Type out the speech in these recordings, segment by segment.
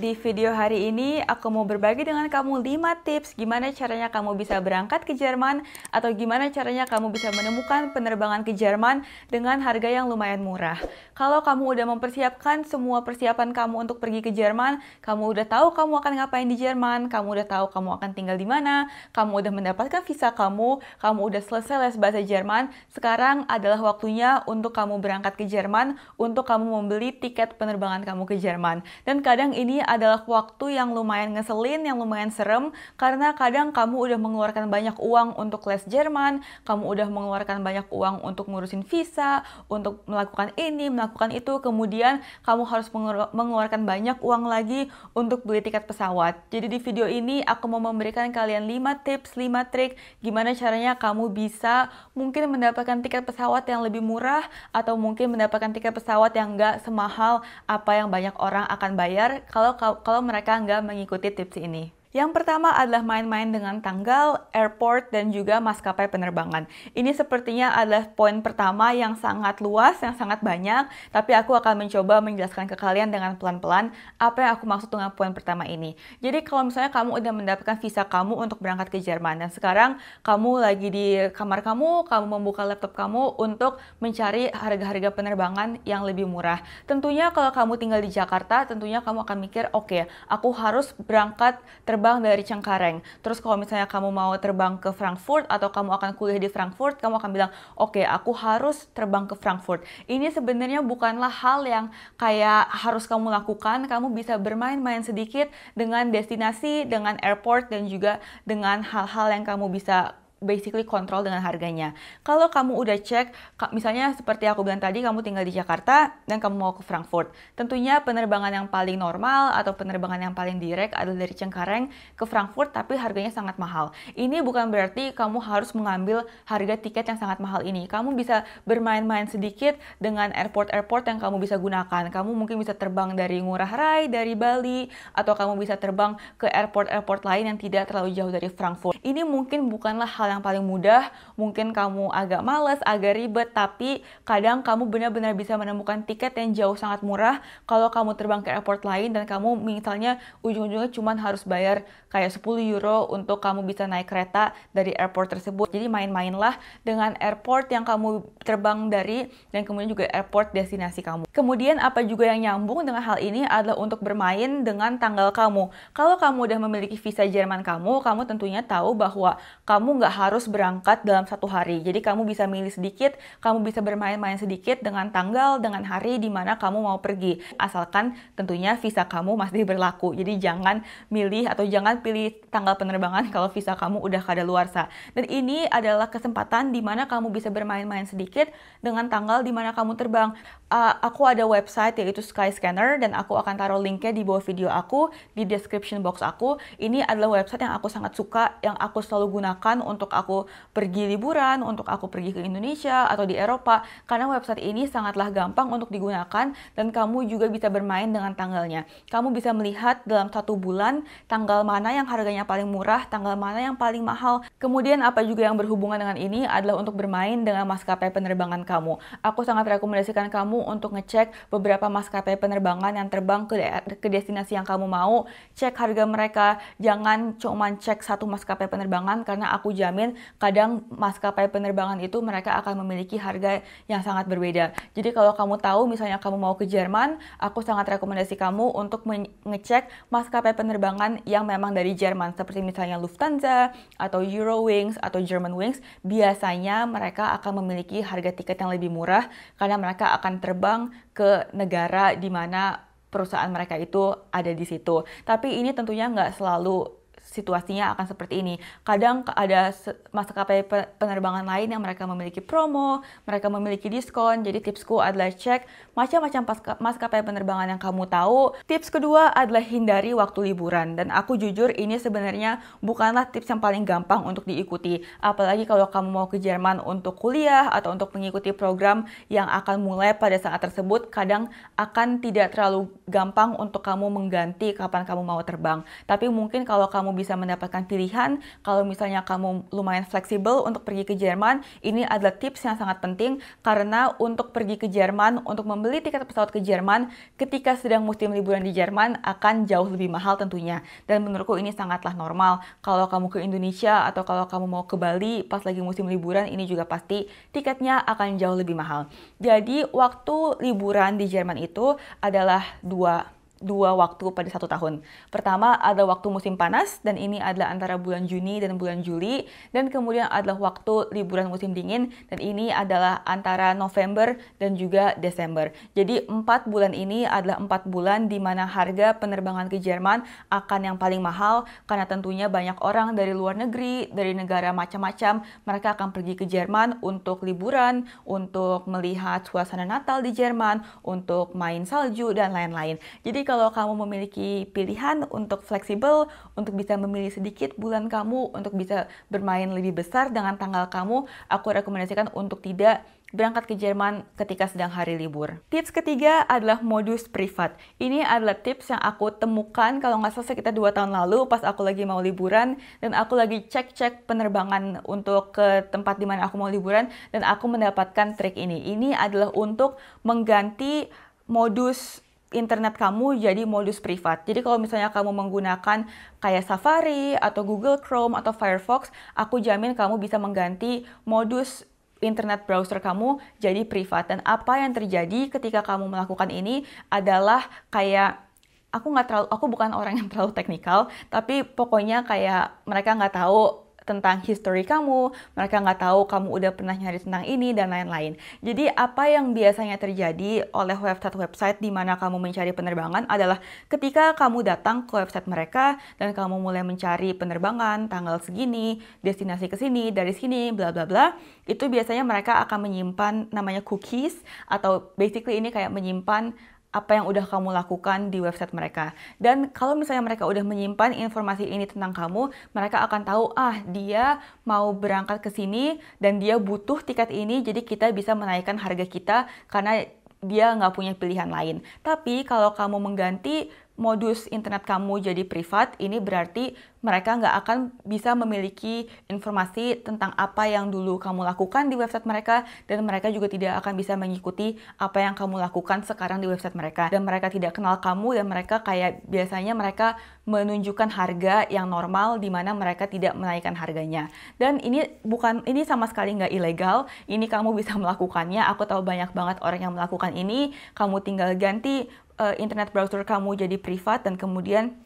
Di video hari ini, aku mau berbagi dengan kamu 5 tips gimana caranya kamu bisa berangkat ke Jerman atau gimana caranya kamu bisa menemukan penerbangan ke Jerman dengan harga yang lumayan murah. Kalau kamu udah mempersiapkan semua persiapan kamu untuk pergi ke Jerman, kamu udah tahu kamu akan ngapain di Jerman, kamu udah tahu kamu akan tinggal di mana, kamu udah mendapatkan visa kamu, kamu udah selesai les bahasa Jerman, sekarang adalah waktunya untuk kamu berangkat ke Jerman untuk kamu membeli tiket penerbangan kamu ke Jerman. Dan kadang ini adalah waktu yang lumayan ngeselin, yang lumayan serem, karena kadang kamu udah mengeluarkan banyak uang untuk les Jerman, kamu udah mengeluarkan banyak uang untuk ngurusin visa, untuk melakukan ini, melakukan itu, kemudian kamu harus mengeluarkan banyak uang lagi untuk beli tiket pesawat. Jadi di video ini aku mau memberikan kalian 5 tips, 5 trik gimana caranya kamu bisa mungkin mendapatkan tiket pesawat yang lebih murah atau mungkin mendapatkan tiket pesawat yang nggak semahal apa yang banyak orang akan bayar kalau kalau mereka nggak mengikuti tips ini. Yang pertama adalah main-main dengan tanggal, airport, dan juga maskapai penerbangan. Ini sepertinya adalah poin pertama yang sangat luas, yang sangat banyak, tapi aku akan mencoba menjelaskan ke kalian dengan pelan-pelan apa yang aku maksud dengan poin pertama ini. Jadi kalau misalnya kamu udah mendapatkan visa kamu untuk berangkat ke Jerman, dan sekarang kamu lagi di kamar kamu, kamu membuka laptop kamu untuk mencari harga-harga penerbangan yang lebih murah. Tentunya kalau kamu tinggal di Jakarta, tentunya kamu akan mikir, oke, okay, aku harus berangkat terbang terbang dari Cengkareng. Terus kalau misalnya kamu mau terbang ke Frankfurt atau kamu akan kuliah di Frankfurt, kamu akan bilang, oke okay, aku harus terbang ke Frankfurt. Ini sebenarnya bukanlah hal yang kayak harus kamu lakukan, kamu bisa bermain-main sedikit dengan destinasi, dengan airport, dan juga dengan hal-hal yang kamu bisa basically kontrol dengan harganya. Kalau kamu udah cek, misalnya seperti aku bilang tadi, kamu tinggal di Jakarta dan kamu mau ke Frankfurt. Tentunya penerbangan yang paling normal atau penerbangan yang paling direct adalah dari Cengkareng ke Frankfurt, tapi harganya sangat mahal. Ini bukan berarti kamu harus mengambil harga tiket yang sangat mahal ini. Kamu bisa bermain-main sedikit dengan airport-airport yang kamu bisa gunakan. Kamu mungkin bisa terbang dari Ngurah Rai, dari Bali, atau kamu bisa terbang ke airport-airport lain yang tidak terlalu jauh dari Frankfurt. Ini mungkin bukanlah hal yang paling mudah. Mungkin kamu agak males, agak ribet, tapi kadang kamu benar-benar bisa menemukan tiket yang jauh sangat murah kalau kamu terbang ke airport lain dan kamu misalnya ujung-ujungnya cuma harus bayar kayak 10 euro untuk kamu bisa naik kereta dari airport tersebut. Jadi main-mainlah dengan airport yang kamu terbang dari dan kemudian juga airport destinasi kamu. Kemudian apa juga yang nyambung dengan hal ini adalah untuk bermain dengan tanggal kamu. Kalau kamu udah memiliki visa Jerman kamu, kamu tentunya tahu bahwa kamu nggak harus berangkat dalam satu hari. Jadi kamu bisa milih sedikit, kamu bisa bermain-main sedikit dengan tanggal, dengan hari di mana kamu mau pergi. Asalkan tentunya visa kamu masih berlaku. Jadi jangan milih atau jangan pilih tanggal penerbangan kalau visa kamu udah kada luar kadaluarsa. Dan ini adalah kesempatan di mana kamu bisa bermain-main sedikit dengan tanggal di mana kamu terbang. Uh, aku ada website yaitu Skyscanner dan aku akan taruh linknya di bawah video aku, di description box aku. Ini adalah website yang aku sangat suka, yang aku selalu gunakan untuk untuk aku pergi liburan, untuk aku pergi ke Indonesia atau di Eropa karena website ini sangatlah gampang untuk digunakan dan kamu juga bisa bermain dengan tanggalnya. Kamu bisa melihat dalam satu bulan tanggal mana yang harganya paling murah, tanggal mana yang paling mahal. Kemudian apa juga yang berhubungan dengan ini adalah untuk bermain dengan maskapai penerbangan kamu. Aku sangat rekomendasikan kamu untuk ngecek beberapa maskapai penerbangan yang terbang ke, ke destinasi yang kamu mau, cek harga mereka, jangan cuma cek satu maskapai penerbangan karena aku jamin dijamin kadang maskapai penerbangan itu mereka akan memiliki harga yang sangat berbeda. Jadi kalau kamu tahu misalnya kamu mau ke Jerman, aku sangat rekomendasi kamu untuk mengecek maskapai penerbangan yang memang dari Jerman seperti misalnya Lufthansa atau Eurowings atau Germanwings. Biasanya mereka akan memiliki harga tiket yang lebih murah karena mereka akan terbang ke negara di mana perusahaan mereka itu ada di situ. Tapi ini tentunya nggak selalu situasinya akan seperti ini. Kadang ada maskapai penerbangan lain yang mereka memiliki promo, mereka memiliki diskon. Jadi tipsku adalah cek macam-macam maskapai penerbangan yang kamu tahu. Tips kedua adalah hindari waktu liburan. Dan aku jujur ini sebenarnya bukanlah tips yang paling gampang untuk diikuti. Apalagi kalau kamu mau ke Jerman untuk kuliah atau untuk mengikuti program yang akan mulai pada saat tersebut, kadang akan tidak terlalu gampang untuk kamu mengganti kapan kamu mau terbang. Tapi mungkin kalau kamu kamu bisa mendapatkan pilihan. Kalau misalnya kamu lumayan fleksibel untuk pergi ke Jerman, ini adalah tips yang sangat penting karena untuk pergi ke Jerman, untuk membeli tiket pesawat ke Jerman ketika sedang musim liburan di Jerman akan jauh lebih mahal tentunya. Dan menurutku ini sangatlah normal. Kalau kamu ke Indonesia atau kalau kamu mau ke Bali pas lagi musim liburan ini juga pasti tiketnya akan jauh lebih mahal. Jadi waktu liburan di Jerman itu adalah dua dua waktu pada satu tahun. Pertama adalah waktu musim panas dan ini adalah antara bulan Juni dan bulan Juli dan kemudian adalah waktu liburan musim dingin dan ini adalah antara November dan juga Desember. Jadi empat bulan ini adalah empat bulan di mana harga penerbangan ke Jerman akan yang paling mahal karena tentunya banyak orang dari luar negeri, dari negara macam-macam, mereka akan pergi ke Jerman untuk liburan, untuk melihat suasana Natal di Jerman, untuk main salju dan lain-lain. Jadi kalau kamu memiliki pilihan untuk fleksibel, untuk bisa memilih sedikit bulan kamu, untuk bisa bermain lebih besar dengan tanggal kamu, aku rekomendasikan untuk tidak berangkat ke Jerman ketika sedang hari libur. Tips ketiga adalah modus privat. Ini adalah tips yang aku temukan kalau nggak salah sekitar 2 tahun lalu pas aku lagi mau liburan dan aku lagi cek-cek penerbangan untuk ke tempat di mana aku mau liburan dan aku mendapatkan trik ini. Ini adalah untuk mengganti modus internet kamu jadi modus privat. Jadi kalau misalnya kamu menggunakan kayak Safari atau Google Chrome atau Firefox, aku jamin kamu bisa mengganti modus internet browser kamu jadi privat. Dan apa yang terjadi ketika kamu melakukan ini adalah kayak aku nggak terlalu, aku bukan orang yang terlalu teknikal, tapi pokoknya kayak mereka nggak tahu tentang history kamu, mereka nggak tahu kamu udah pernah nyari tentang ini, dan lain-lain. Jadi apa yang biasanya terjadi oleh website-website di mana kamu mencari penerbangan adalah ketika kamu datang ke website mereka dan kamu mulai mencari penerbangan, tanggal segini, destinasi ke sini, dari sini, bla bla bla, itu biasanya mereka akan menyimpan namanya cookies atau basically ini kayak menyimpan apa yang udah kamu lakukan di website mereka. Dan kalau misalnya mereka udah menyimpan informasi ini tentang kamu, mereka akan tahu, ah dia mau berangkat ke sini dan dia butuh tiket ini, jadi kita bisa menaikkan harga kita karena dia nggak punya pilihan lain. Tapi kalau kamu mengganti modus internet kamu jadi privat, ini berarti mereka nggak akan bisa memiliki informasi tentang apa yang dulu kamu lakukan di website mereka, dan mereka juga tidak akan bisa mengikuti apa yang kamu lakukan sekarang di website mereka. Dan mereka tidak kenal kamu, dan mereka kayak biasanya mereka menunjukkan harga yang normal, di mana mereka tidak menaikkan harganya. Dan ini bukan, ini sama sekali nggak ilegal, ini kamu bisa melakukannya. Aku tahu banyak banget orang yang melakukan ini, kamu tinggal ganti Eh, internet browser kamu jadi privat dan kemudian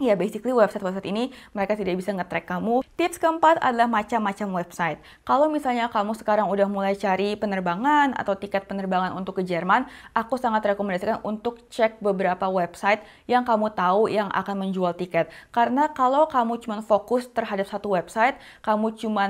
ya basically website-website ini mereka tidak bisa nge-track kamu. Tips keempat adalah macam-macam website. Kalau misalnya kamu sekarang udah mulai cari penerbangan atau tiket penerbangan untuk ke Jerman, aku sangat rekomendasikan untuk cek beberapa website yang kamu tahu yang akan menjual tiket. Karena kalau kamu cuma fokus terhadap satu website, kamu cuma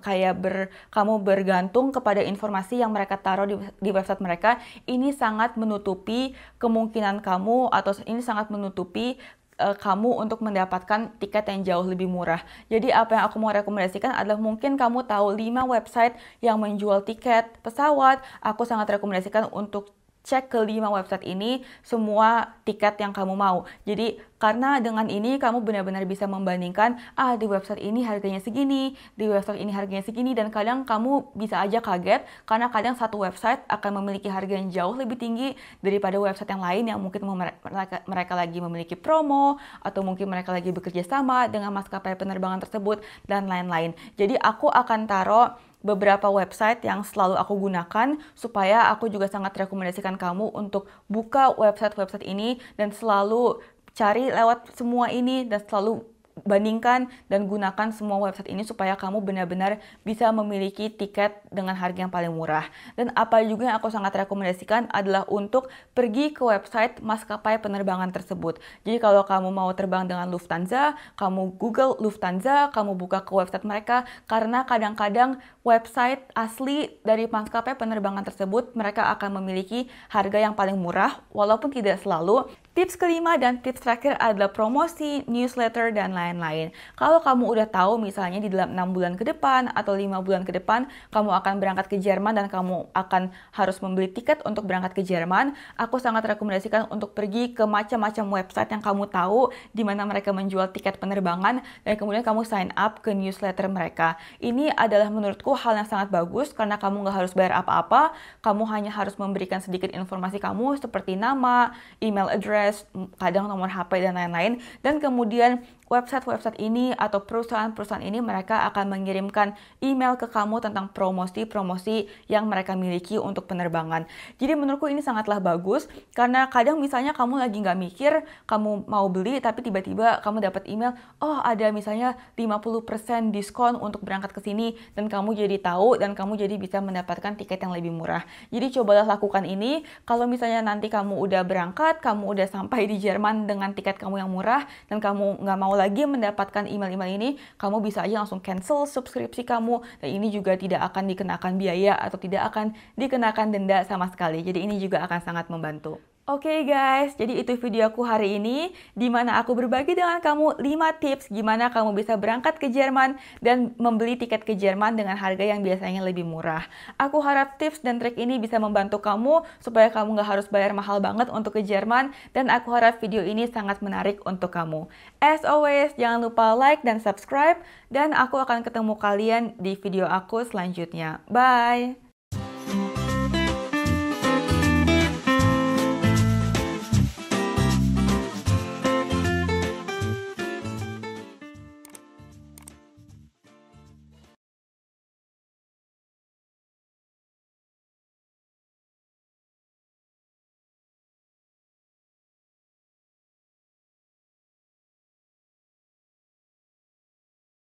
kayak ber kamu bergantung kepada informasi yang mereka taruh di, di website mereka, ini sangat menutupi kemungkinan kamu atau ini sangat menutupi uh, kamu untuk mendapatkan tiket yang jauh lebih murah. Jadi apa yang aku mau rekomendasikan adalah mungkin kamu tahu 5 website yang menjual tiket pesawat. Aku sangat rekomendasikan untuk cek ke lima website ini semua tiket yang kamu mau. Jadi karena dengan ini kamu benar-benar bisa membandingkan ah di website ini harganya segini, di website ini harganya segini dan kadang kamu bisa aja kaget karena kadang satu website akan memiliki harga yang jauh lebih tinggi daripada website yang lain yang mungkin mereka, mereka lagi memiliki promo atau mungkin mereka lagi bekerja sama dengan maskapai penerbangan tersebut dan lain-lain. Jadi aku akan taruh beberapa website yang selalu aku gunakan supaya aku juga sangat rekomendasikan kamu untuk buka website-website ini dan selalu cari lewat semua ini dan selalu bandingkan dan gunakan semua website ini supaya kamu benar-benar bisa memiliki tiket dengan harga yang paling murah. Dan apa juga yang aku sangat rekomendasikan adalah untuk pergi ke website maskapai penerbangan tersebut. Jadi kalau kamu mau terbang dengan Lufthansa, kamu Google Lufthansa, kamu buka ke website mereka karena kadang-kadang website asli dari maskapai penerbangan tersebut mereka akan memiliki harga yang paling murah walaupun tidak selalu Tips kelima dan tips terakhir adalah promosi, newsletter, dan lain-lain. Kalau kamu udah tahu misalnya di dalam 6 bulan ke depan atau 5 bulan ke depan, kamu akan berangkat ke Jerman dan kamu akan harus membeli tiket untuk berangkat ke Jerman, aku sangat rekomendasikan untuk pergi ke macam-macam website yang kamu tahu di mana mereka menjual tiket penerbangan dan kemudian kamu sign up ke newsletter mereka. Ini adalah menurutku hal yang sangat bagus karena kamu nggak harus bayar apa-apa, kamu hanya harus memberikan sedikit informasi kamu seperti nama, email address, address, kadang nomor HP dan lain-lain dan kemudian website-website ini atau perusahaan-perusahaan ini mereka akan mengirimkan email ke kamu tentang promosi-promosi yang mereka miliki untuk penerbangan. Jadi menurutku ini sangatlah bagus karena kadang misalnya kamu lagi nggak mikir, kamu mau beli tapi tiba-tiba kamu dapat email, oh ada misalnya 50% diskon untuk berangkat ke sini dan kamu jadi tahu dan kamu jadi bisa mendapatkan tiket yang lebih murah. Jadi cobalah lakukan ini. Kalau misalnya nanti kamu udah berangkat, kamu udah sampai di Jerman dengan tiket kamu yang murah dan kamu nggak mau lagi mendapatkan email-email ini, kamu bisa aja langsung cancel subskripsi kamu dan ini juga tidak akan dikenakan biaya atau tidak akan dikenakan denda sama sekali. Jadi ini juga akan sangat membantu. Oke okay guys, jadi itu video aku hari ini di mana aku berbagi dengan kamu 5 tips gimana kamu bisa berangkat ke Jerman dan membeli tiket ke Jerman dengan harga yang biasanya lebih murah. Aku harap tips dan trik ini bisa membantu kamu supaya kamu nggak harus bayar mahal banget untuk ke Jerman dan aku harap video ini sangat menarik untuk kamu. As always, jangan lupa like dan subscribe dan aku akan ketemu kalian di video aku selanjutnya. Bye!